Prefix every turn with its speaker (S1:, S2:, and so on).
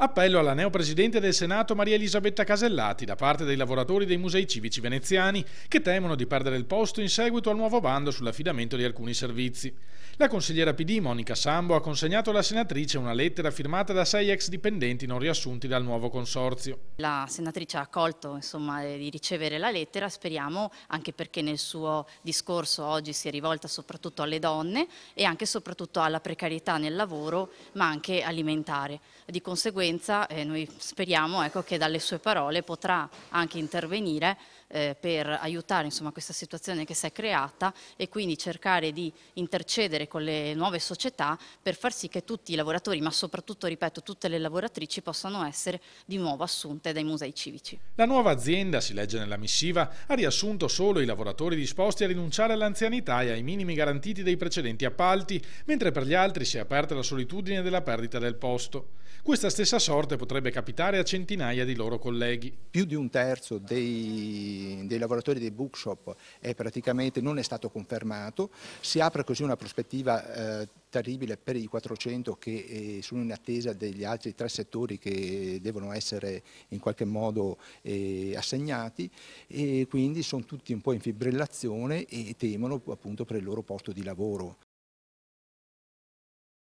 S1: Appello alla neopresidente del Senato Maria Elisabetta Casellati da parte dei lavoratori dei musei civici veneziani che temono di perdere il posto in seguito al nuovo bando sull'affidamento di alcuni servizi. La consigliera PD Monica Sambo ha consegnato alla senatrice una lettera firmata da sei ex dipendenti non riassunti dal nuovo consorzio.
S2: La senatrice ha accolto insomma, eh, di ricevere la lettera, speriamo anche perché nel suo discorso oggi si è rivolta soprattutto alle donne e anche e soprattutto alla precarietà nel lavoro ma anche alimentare. Di conseguenza conseguenza eh, noi speriamo ecco, che dalle sue parole potrà anche intervenire eh, per aiutare insomma, questa situazione che si è creata e quindi cercare di intercedere con le nuove società per far sì che tutti i lavoratori, ma soprattutto, ripeto, tutte le lavoratrici possano essere di nuovo assunte dai musei civici.
S1: La nuova azienda, si legge nella missiva, ha riassunto solo i lavoratori disposti a rinunciare all'anzianità e ai minimi garantiti dei precedenti appalti, mentre per gli altri si è aperta la solitudine della perdita del posto. Questa stessa stessa sorte potrebbe capitare a centinaia di loro colleghi. Più di un
S3: terzo dei, dei lavoratori dei bookshop è praticamente non è stato confermato, si apre così una prospettiva eh, terribile per i 400 che eh, sono in attesa degli altri tre settori che devono essere in qualche modo eh, assegnati e quindi sono tutti un po' in fibrillazione e temono appunto per il loro posto di lavoro.